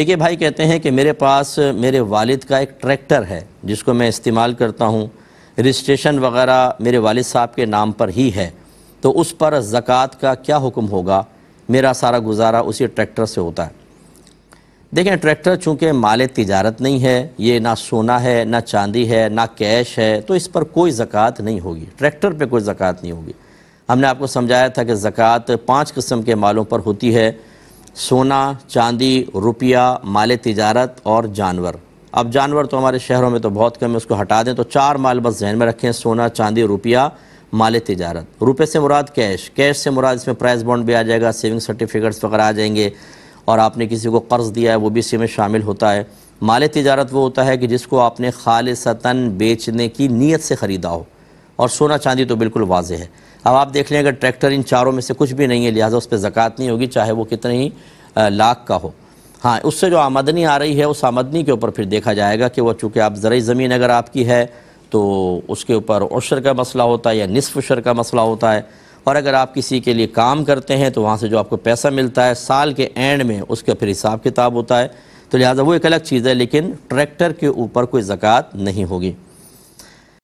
एक ये भाई कहते हैं कि मेरे पास मेरे वालिद का एक ट्रैक्टर है जिसको मैं इस्तेमाल करता हूँ रजिस्ट्रेशन वगैरह मेरे वालिद साहब के नाम पर ही है तो उस पर ज़क़़त का क्या हुक्म होगा मेरा सारा गुजारा उसी ट्रैक्टर से होता है देखें ट्रैक्टर चूँकि माल तजारत नहीं है ये ना सोना है ना चांदी है ना कैश है तो इस पर कोई ज़क़़त नहीं होगी ट्रैक्टर पर कोई ज़क़़त नहीं होगी हमने आपको समझाया था कि ज़क़़त पाँच किस्म के मालों पर होती है सोना चांदी रुपया माल तजारत और जानवर अब जानवर तो हमारे शहरों में तो बहुत कम है उसको हटा दें तो चार माल बस जहन में रखें सोना चांदी रुपया माल तजारत रुपये से मुराद कैश कैश से मुराद इसमें प्राइस बॉन्ड भी आ जाएगा सेविंग सर्टिफिकेट्स वगैरह आ जाएंगे और आपने किसी को कर्ज़ दिया है वो भी इसी में शामिल होता है माल तजारत वो होता है कि जिसको आपने खालसतन बेचने की नीयत से ख़रीदा हो और सोना चांदी तो बिल्कुल वाज है अब आप देख लें अगर ट्रैक्टर इन चारों में से कुछ भी नहीं है लिहाजा उस पर ज़क़़त नहीं होगी चाहे वो कितने ही लाख का हो हाँ उससे जो आमदनी आ रही है उस आमदनी के ऊपर फिर देखा जाएगा कि वह चूँकि आप ज़रिए ज़मीन अगर आपकी है तो उसके ऊपर उशर का मसला होता है या निसफ उशर का मसला होता है और अगर आप किसी के लिए काम करते हैं तो वहाँ से जो आपको पैसा मिलता है साल के एंड में उसका फिर हिसाब किताब होता है तो लिहाजा वो एक अलग चीज़ है लेकिन ट्रैक्टर के ऊपर कोई ज़क़़त नहीं होगी